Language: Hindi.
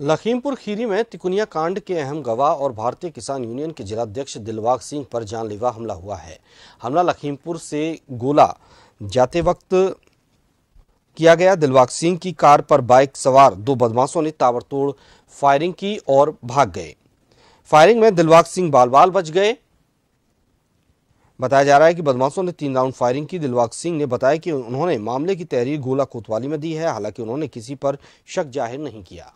लखीमपुर खीरी में तिकुनिया कांड के अहम गवाह और भारतीय किसान यूनियन के जिलाध्यक्ष दिलवाग सिंह पर जानलेवा हमला हुआ है हमला लखीमपुर से गोला जाते वक्त किया गया दिलवाग सिंह की कार पर बाइक सवार दो बदमाशों ने ताबड़तोड़ फायरिंग की और भाग गए फायरिंग में दिलवाग सिंह बाल बच गए बताया जा रहा है कि बदमाशों ने तीन राउंड फायरिंग की दिलवाग सिंह ने बताया कि उन्होंने मामले की तहरीर गोला कोतवाली में दी है हालांकि उन्होंने किसी पर शक जाहिर नहीं किया